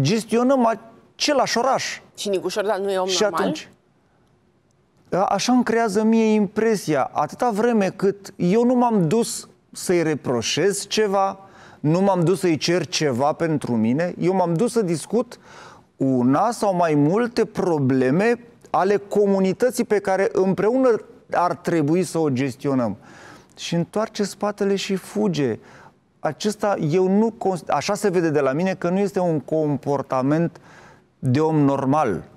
gestionăm același oraș. Și Nicușor, dar nu e om și normal? Atunci, așa îmi creează mie impresia. Atâta vreme cât eu nu m-am dus să-i reproșez ceva, nu m-am dus să-i cer ceva pentru mine, eu m-am dus să discut una sau mai multe probleme ale comunității pe care împreună ar trebui să o gestionăm. Și întoarce spatele și fuge acesta eu nu, așa se vede de la mine că nu este un comportament de om normal.